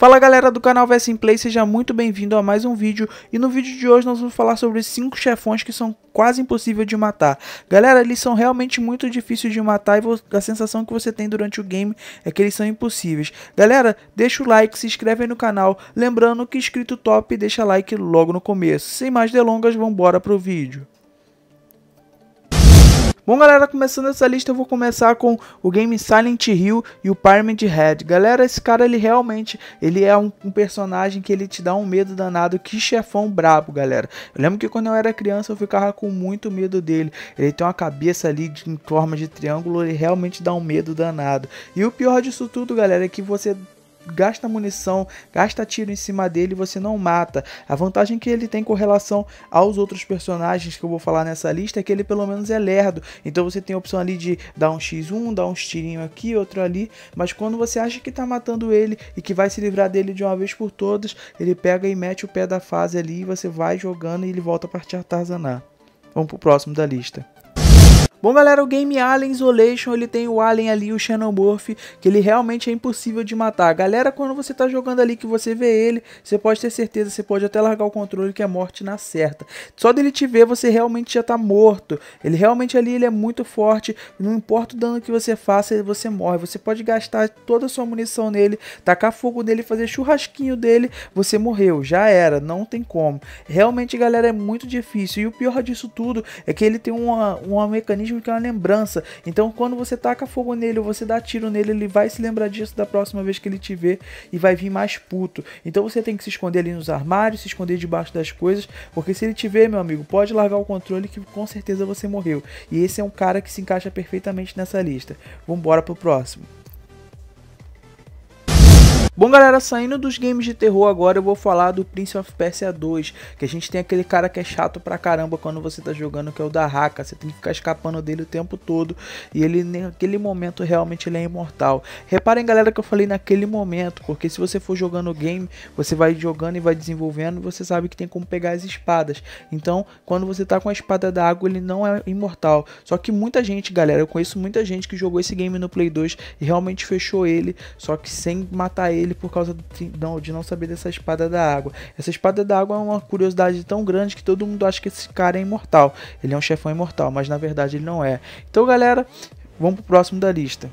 Fala galera do canal VS Play, seja muito bem-vindo a mais um vídeo e no vídeo de hoje nós vamos falar sobre 5 chefões que são quase impossível de matar. Galera, eles são realmente muito difíceis de matar e a sensação que você tem durante o game é que eles são impossíveis. Galera, deixa o like, se inscreve no canal, lembrando que inscrito top deixa like logo no começo. Sem mais delongas, vamos vambora pro vídeo. Bom galera, começando essa lista eu vou começar com o game Silent Hill e o Pyramid Head. Galera, esse cara ele realmente, ele é um, um personagem que ele te dá um medo danado, que chefão brabo galera. Eu lembro que quando eu era criança eu ficava com muito medo dele, ele tem uma cabeça ali de, em forma de triângulo, ele realmente dá um medo danado. E o pior disso tudo galera, é que você gasta munição, gasta tiro em cima dele e você não mata. A vantagem que ele tem com relação aos outros personagens que eu vou falar nessa lista é que ele pelo menos é lerdo. Então você tem a opção ali de dar um x1, dar uns tirinho aqui, outro ali. Mas quando você acha que tá matando ele e que vai se livrar dele de uma vez por todas, ele pega e mete o pé da fase ali e você vai jogando e ele volta para te artesanar. Vamos pro próximo da lista. Bom, galera, o game Alien Isolation, ele tem o Alien ali, o Xenomorph, que ele realmente é impossível de matar. Galera, quando você tá jogando ali que você vê ele, você pode ter certeza, você pode até largar o controle que é morte na certa. Só dele te ver, você realmente já tá morto. Ele realmente ali, ele é muito forte, não importa o dano que você faça, você morre. Você pode gastar toda a sua munição nele, tacar fogo nele, fazer churrasquinho dele, você morreu, já era, não tem como. Realmente, galera, é muito difícil. E o pior disso tudo é que ele tem uma, uma mecanismo mesmo que é uma lembrança. Então quando você taca fogo nele ou você dá tiro nele, ele vai se lembrar disso da próxima vez que ele te ver e vai vir mais puto. Então você tem que se esconder ali nos armários, se esconder debaixo das coisas, porque se ele te ver, meu amigo, pode largar o controle que com certeza você morreu. E esse é um cara que se encaixa perfeitamente nessa lista. Vamos embora pro próximo. Bom, galera, saindo dos games de terror agora, eu vou falar do Prince of Persia 2, que a gente tem aquele cara que é chato pra caramba quando você tá jogando, que é o da Haka, você tem que ficar escapando dele o tempo todo, e ele naquele momento realmente ele é imortal. Reparem, galera, que eu falei naquele momento, porque se você for jogando o game, você vai jogando e vai desenvolvendo, você sabe que tem como pegar as espadas. Então, quando você tá com a espada da água, ele não é imortal. Só que muita gente, galera, eu conheço muita gente que jogou esse game no Play 2 e realmente fechou ele, só que sem matar ele por causa de não, de não saber dessa espada da água. Essa espada da água é uma curiosidade tão grande que todo mundo acha que esse cara é imortal. Ele é um chefão imortal, mas na verdade ele não é. Então, galera, vamos pro próximo da lista.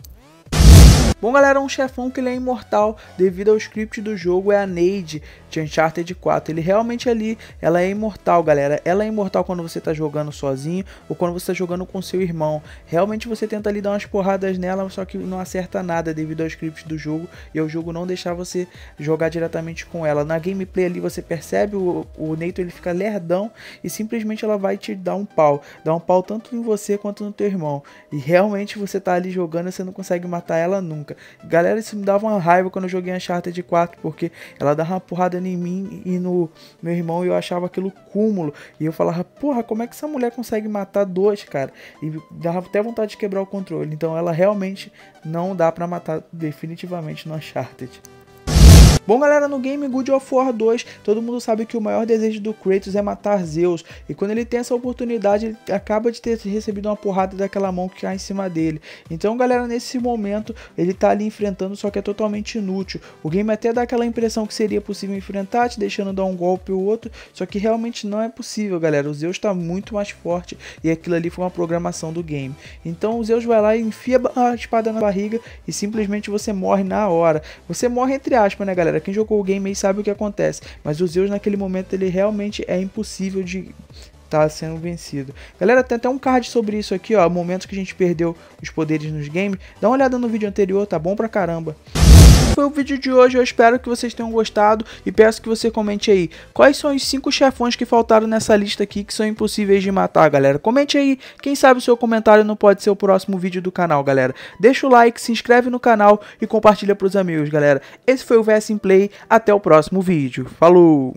Bom, galera, um chefão que ele é imortal devido ao script do jogo é a Neide de Uncharted 4. Ele realmente é ali, ela é imortal, galera. Ela é imortal quando você tá jogando sozinho ou quando você tá jogando com seu irmão. Realmente você tenta ali dar umas porradas nela, só que não acerta nada devido ao script do jogo e o jogo não deixar você jogar diretamente com ela. Na gameplay ali você percebe o, o ele fica lerdão e simplesmente ela vai te dar um pau. Dá um pau tanto em você quanto no teu irmão. E realmente você tá ali jogando e você não consegue matar ela nunca nunca. Galera, isso me dava uma raiva quando eu joguei Uncharted 4, porque ela dava uma porrada em mim e no meu irmão e eu achava aquilo cúmulo. E eu falava, porra, como é que essa mulher consegue matar dois, cara? E dava até vontade de quebrar o controle. Então ela realmente não dá para matar definitivamente no Uncharted. Bom, galera, no game Good of War 2, todo mundo sabe que o maior desejo do Kratos é matar Zeus, e quando ele tem essa oportunidade, ele acaba de ter recebido uma porrada daquela mão que cai em cima dele. Então, galera, nesse momento, ele tá ali enfrentando, só que é totalmente inútil. O game até dá aquela impressão que seria possível enfrentar, te deixando dar um golpe ou outro, só que realmente não é possível, galera. O Zeus tá muito mais forte, e aquilo ali foi uma programação do game. Então, o Zeus vai lá e enfia a espada na barriga, e simplesmente você morre na hora. Você morre entre aspas, né, galera? galera. Quem jogou o game aí sabe o que acontece. Mas o Zeus naquele momento ele realmente é impossível de tá sendo vencido. Galera, tem até um card sobre isso aqui, ó, momentos que a gente perdeu os poderes nos games. Dá uma olhada no vídeo anterior, tá bom pra caramba foi o vídeo de hoje, eu espero que vocês tenham gostado e peço que você comente aí quais são os cinco chefões que faltaram nessa lista aqui que são impossíveis de matar, galera. Comente aí, quem sabe o seu comentário não pode ser o próximo vídeo do canal, galera. Deixa o like, se inscreve no canal e compartilha pros amigos, galera. Esse foi o VS Play, até o próximo vídeo. Falou!